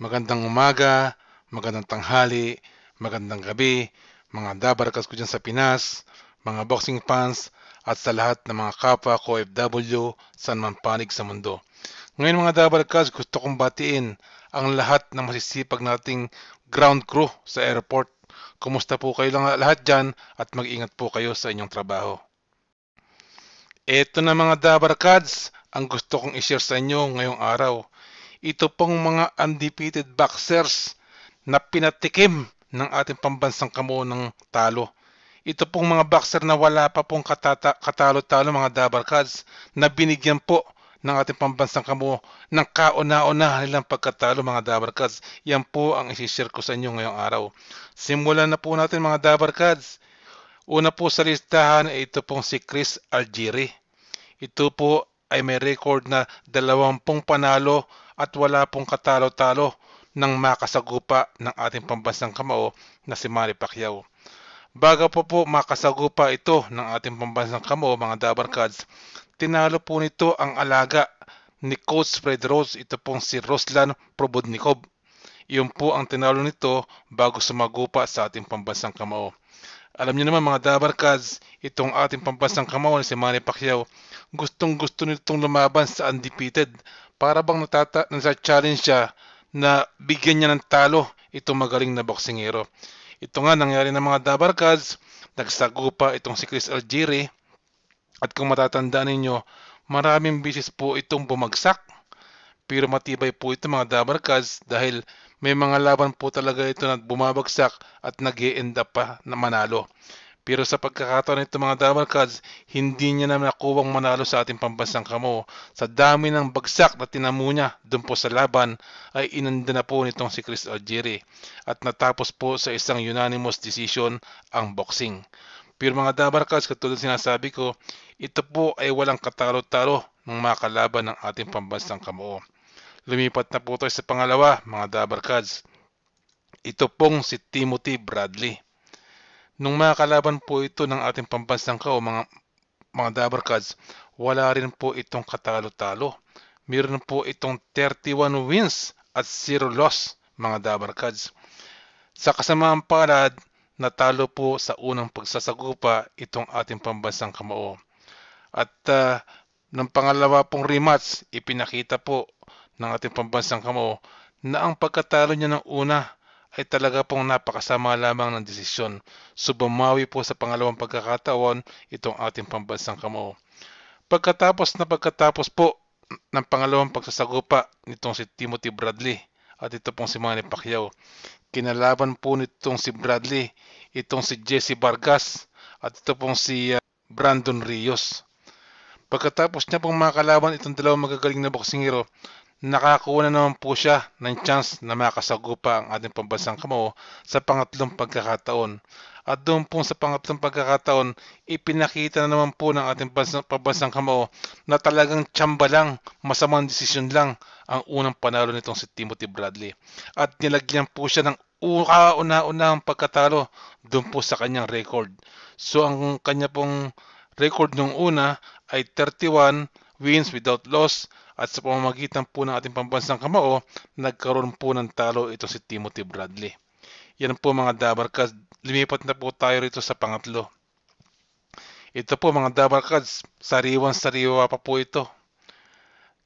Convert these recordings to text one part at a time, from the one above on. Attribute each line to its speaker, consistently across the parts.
Speaker 1: Magandang umaga, magandang tanghali, magandang gabi, mga dabarakas ko dyan sa Pinas, mga boxing fans, at sa lahat ng mga kapwa ko FW sa manpanig sa mundo. Ngayon mga dabarakas, gusto kong batiin ang lahat ng masisipag nating ground crew sa airport. Kumusta po kayo lang lahat dyan at mag-ingat po kayo sa inyong trabaho. Ito na mga dabarkads ang gusto kong ishare sa inyo ngayong araw ito pong mga undefeated boxers na pinatikim ng ating pambansang kamo ng talo. Ito pong mga boxer na wala pa pong katalo-talo mga Dabarkads na binigyan po ng ating pambansang kamo ng kauna-una nilang pagkatalo mga Dabarkads. Yan po ang isishare ko sa inyo ngayong araw. Simulan na po natin mga Dabarkads. Una po sa listahan ay ito pong si Chris Algieri. Ito po ay may record na 20 panalo at wala pong katalo-talo ng makasagupa ng ating pambansang kamao na si Manny Pacquiao. Baga po po makasagupa ito ng ating pambansang kamao mga Dabarkads, tinalo po nito ang alaga ni Coach Fred Rose, ito pong si Roslan Probodnikov. Iyon po ang tinalo nito bago sumagupa sa ating pambansang kamao. Alam niyo naman mga Dabarkads, itong ating pambansang kamawan si Manny Pacquiao, gustong gusto nitong lumaban sa undefeated para bang natata nasa challenge siya na bigyan niya ng talo itong magaling na boksingero. Ito nga nangyari ng mga Dabarkads, nagsagupa itong si Chris Algieri at kung matatandaan ninyo, maraming bisis po itong bumagsak pero matibay po ito mga Dabarkads dahil may mga laban po talaga ito na bumabagsak at nag end up pa na manalo. Pero sa pagkakataon nito mga Damal Cards, hindi niya na nakuwang manalo sa ating pambansang kamo. Sa dami ng bagsak na tinamo niya doon po sa laban, ay inanda na po nitong si Chris Algieri. At natapos po sa isang unanimous decision ang boxing. Pero mga Damal Cards, katulad sinasabi ko, ito po ay walang katalo-talo ng mga kalaban ng ating pambansang kamo. Lumipat na po tayo sa pangalawa, mga Dabarkads. Ito pong si Timothy Bradley. Nung mga kalaban po ito ng ating pambansang kao, mga, mga Dabarkads, wala rin po itong katalo-talo. Meron po itong 31 wins at 0 loss, mga Dabarkads. Sa kasamaang palad, natalo po sa unang pagsasagupa itong ating pambansang kamao. At uh, ng pangalawa pong rematch, ipinakita po ng ating pambansang kamo na ang pagkatalo niya ng una ay talaga pong napakasama lamang ng desisyon. So bumawi po sa pangalawang pagkakataon itong ating pambansang kamo. Pagkatapos na pagkatapos po ng pangalawang pagsasagupa nitong si Timothy Bradley at ito pong si Manny Pacquiao. Kinalaban po nitong si Bradley, itong si Jesse Vargas at ito pong si ah, Brandon Rios. Pagkatapos niya pong makalaban itong dalawang magagaling na boksingero nakakuha na naman po siya ng chance na makasagupa ang ating pambansang kamao sa pangatlong pagkakataon. At doon po sa pangatlong pagkakataon, ipinakita na naman po ng ating bansang, pambansang kamao na talagang tsamba lang, masamang desisyon lang ang unang panalo nitong si Timothy Bradley. At nilagyan po siya ng una-una ang pagkatalo doon po sa kanyang record. So ang kanya pong record nung una ay 31 wins without loss at sa pamamagitan po ng ating pambansang kamao, nagkaroon po ng talo ito si Timothy Bradley. Yan po mga Dabarkads, lumipat na po tayo rito sa pangatlo. Ito po mga Dabarkads, sariwan-sariwa pa po ito.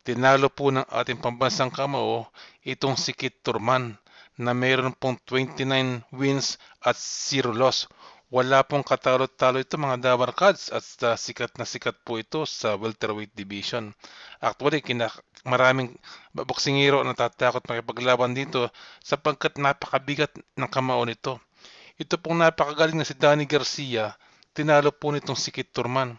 Speaker 1: Tinalo po ng ating pambansang kamao itong si Kit Turman na mayroon pong 29 wins at 0 loss wala pong katalo-talo ito mga Dabarkads at uh, sikat na sikat po ito sa welterweight division. Actually, kina maraming boksingero na tatakot makipaglaban dito sapagkat napakabigat ng kamao nito. Ito pong napakagaling na si Danny Garcia, tinalo po nitong si Kit Turman.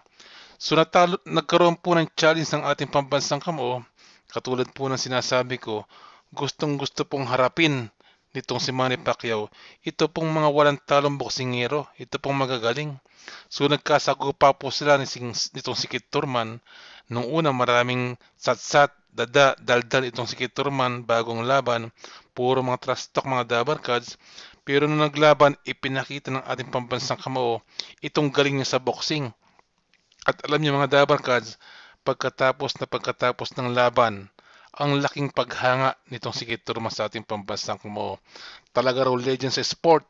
Speaker 1: So natalo, nagkaroon po ng challenge ng ating pambansang kamao, katulad po ng sinasabi ko, gustong gusto pong harapin nitong si Manny Pacquiao. Ito pong mga walang talong boksingero, ito pong magagaling. So nagkasagupa po sila ni nitong si Kit Turman. Nung una maraming satsat, dada, daldal itong si Kit Turman bagong laban. Puro mga trash talk, mga dabar cards. Pero nung naglaban, ipinakita ng ating pambansang kamao itong galing niya sa boxing. At alam niyo mga dabar cards, pagkatapos na pagkatapos ng laban, ang laking paghanga nitong si Kate sa ating pambansang kamao. Talaga raw legend sa sport,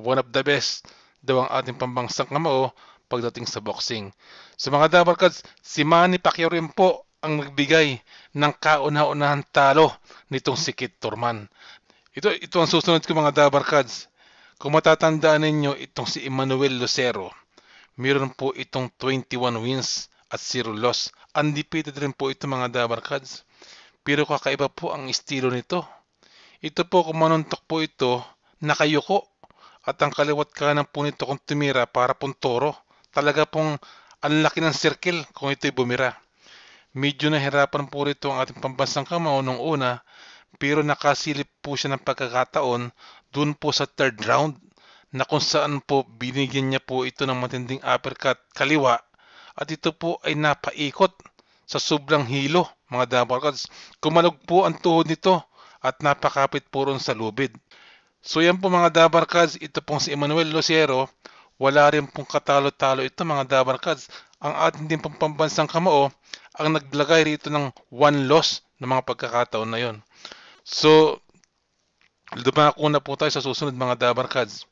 Speaker 1: one of the best daw ang ating pambansang kamao pagdating sa boxing. Sa so, mga Dabarkads, si Manny Pacquiao rin po ang nagbigay ng kauna-unahan talo nitong si Kit Turman. Ito, ito ang susunod ko mga Dabarkads. Kung matatandaan ninyo, itong si Emmanuel Lucero, meron po itong 21 wins at 0 loss. Undefeated rin po ito mga Dabarkads pero kakaiba po ang estilo nito. Ito po kung manuntok po ito, nakayuko at ang kaliwat kanan po nito kung tumira para pong toro. Talaga pong ang laki ng circle kung ito'y bumira. Medyo nahirapan po rito ang ating pambansang kamao nung una pero nakasilip po siya ng pagkakataon dun po sa third round na kung saan po binigyan niya po ito ng matinding uppercut kaliwa at ito po ay napaikot sa sobrang hilo, mga Dabarkads. Kumalog po ang tuhod nito at napakapit po ron sa lubid. So yan po mga Dabarkads, ito pong si Emmanuel Lucero. Wala rin pong katalo-talo ito mga Dabarkads. Ang ating din pong pambansang kamao ang naglagay rito ng one loss ng mga pagkakataon na yon. So, dumako na po tayo sa susunod mga Dabarkads.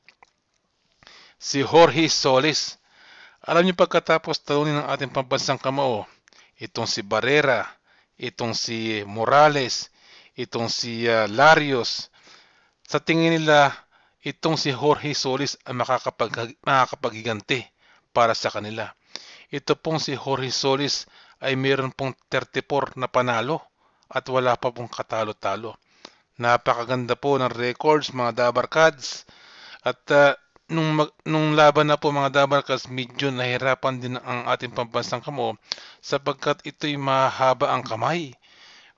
Speaker 1: Si Jorge Solis. Alam niyo pagkatapos talunin ng ating pambansang kamao, itong si Barrera, itong si Morales, itong si uh, Larios. Sa tingin nila, itong si Jorge Solis ang makakapag makakapaghiganti para sa kanila. Ito pong si Jorge Solis ay meron pong 34 na panalo at wala pa pong katalo-talo. Napakaganda po ng records mga Dabarkads. At uh, nung, mag, nung laban na po mga Dabarkas, medyo nahirapan din ang ating pambansang kamo sapagkat ito'y mahaba ang kamay.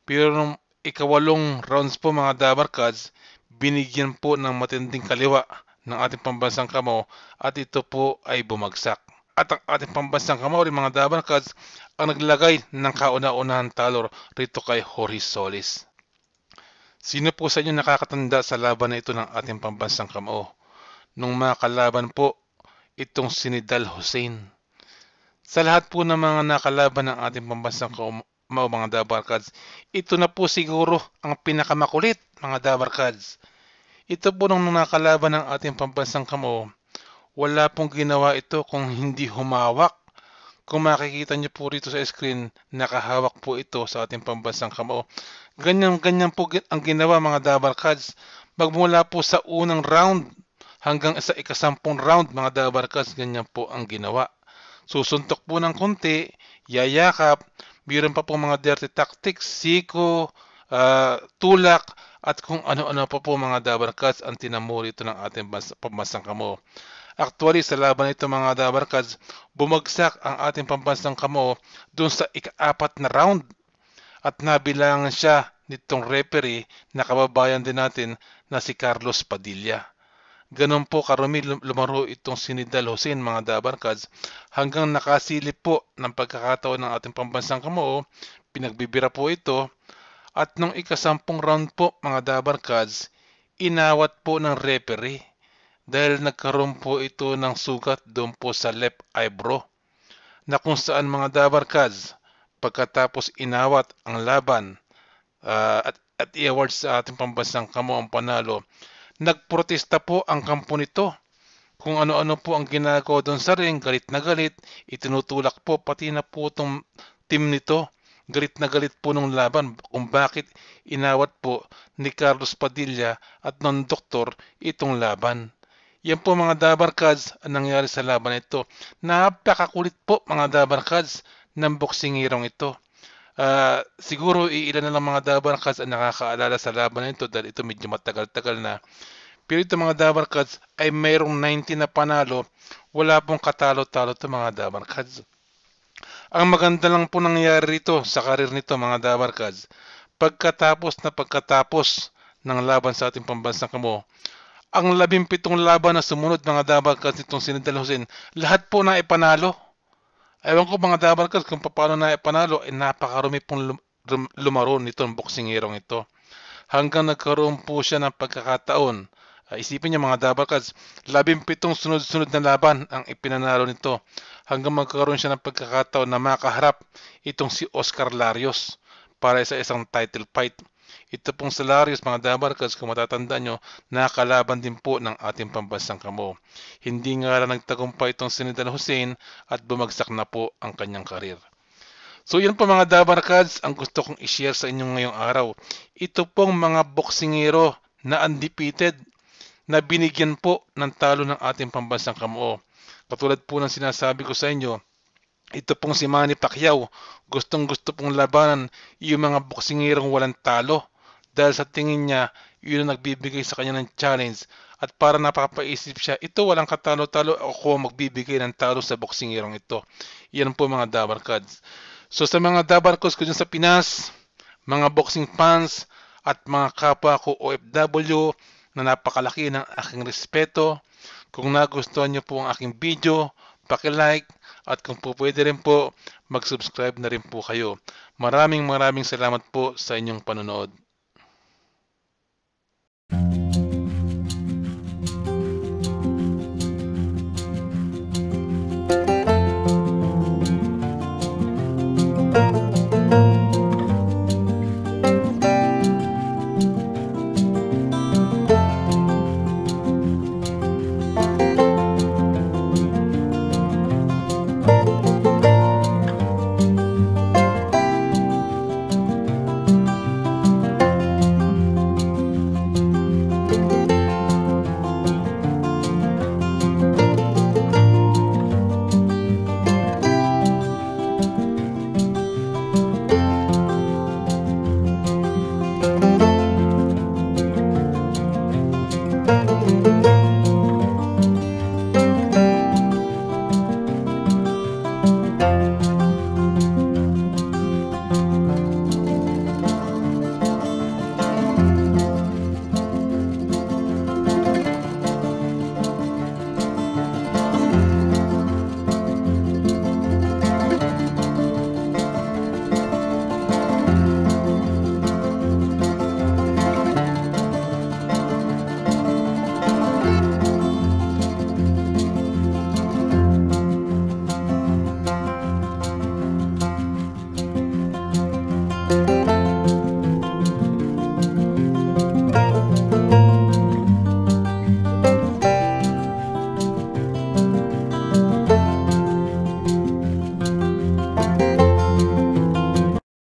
Speaker 1: Pero nung ikawalong rounds po mga Dabarkas, binigyan po ng matinding kaliwa ng ating pambansang kamo at ito po ay bumagsak. At ang ating pambansang kamo rin mga Dabarkas ang naglagay ng kauna-unahan talor rito kay Jorge Solis. Sino po sa inyo nakakatanda sa laban na ito ng ating pambansang kamo? nung kalaban po itong sinidal Hussein. Sa lahat po ng mga nakalaban ng ating pambansang mao mga Dabarkads, ito na po siguro ang pinakamakulit mga Dabarkads. Ito po nung nakalaban ng ating pambansang kamao, wala pong ginawa ito kung hindi humawak. Kung makikita niyo po rito sa screen, nakahawak po ito sa ating pambansang kamao. Ganyan-ganyan po ang ginawa mga Dabarkads magmula po sa unang round hanggang sa ikasampung round mga Dabarkas, ganyan po ang ginawa. Susuntok po ng konti, yayakap, meron pa po mga dirty tactics, siko, uh, tulak, at kung ano-ano pa po mga Dabarkas ang tinamuri ito ng ating pambansang kamo. Actually, sa laban nito mga Dabarkads, bumagsak ang ating pambansang kamo doon sa ikaapat na round at nabilangan siya nitong referee na kababayan din natin na si Carlos Padilla. Ganun po karumi lumaro itong si Hussein mga Dabarkads hanggang nakasilip po ng pagkakataon ng ating pambansang kamoo, pinagbibira po ito at nung ikasampung round po mga Dabarkads, inawat po ng referee dahil nagkaroon po ito ng sugat doon po sa left eyebrow na kung saan mga Dabarkads pagkatapos inawat ang laban uh, at, at i-award sa ating pambansang kamo ang panalo Nagprotesta po ang kampo nito. Kung ano-ano po ang ginagawa doon sa ring, galit na galit, itinutulak po pati na po itong team nito. Galit na galit po nung laban kung bakit inawat po ni Carlos Padilla at non doktor itong laban. Yan po mga Dabarkads ang nangyari sa laban ito. Napakakulit po mga Dabarkads ng boksingirong ito. Uh, siguro iilan na lang mga Dabar Cats ang nakakaalala sa laban na ito dahil ito medyo matagal-tagal na. Pero itong mga Dabar Cats ay mayroong 19 na panalo. Wala pong katalo-talo itong mga Dabar Cats. Ang maganda lang po nangyari rito sa karir nito mga Dabar Cats. Pagkatapos na pagkatapos ng laban sa ating pambansang kamo, ang labimpitong laban na sumunod mga Dabar Cats nitong sinidal Hussein, lahat po na ipanalo Ewan ko mga Dabarkas kung paano na ipanalo ay eh, napakarumi pong lum- lum- lumaro nitong boksingerong ito. Hanggang nagkaroon po siya ng pagkakataon. Uh, isipin niyo mga Dabarkas, labing pitong sunod-sunod na laban ang ipinanalo nito hanggang magkaroon siya ng pagkakataon na makaharap itong si Oscar Larios para sa isang title fight. Ito pong Salarius mga Dabarkas kung matatanda nyo, nakalaban din po ng ating pambansang kamo. Hindi nga lang nagtagumpay itong Senator Hussein at bumagsak na po ang kanyang karir. So yun po mga Dabarkads ang gusto kong i-share sa inyo ngayong araw. Ito pong mga boksingero na undefeated na binigyan po ng talo ng ating pambansang kamo. Katulad po ng sinasabi ko sa inyo, ito pong si Manny Pacquiao, gustong gusto pong labanan yung mga boksingerong walang talo dahil sa tingin niya yun ang nagbibigay sa kanya ng challenge at para napapaisip siya, ito walang katalo-talo ako magbibigay ng talo sa boksingerong ito. Yan po mga Dabarkads. So sa mga Dabarkads ko dyan sa Pinas, mga boxing fans at mga kapwa ko OFW na napakalaki ng aking respeto. Kung nagustuhan niyo po ang aking video, Paki-like at kung po pwede rin po, mag-subscribe na rin po kayo. Maraming maraming salamat po sa inyong panonood.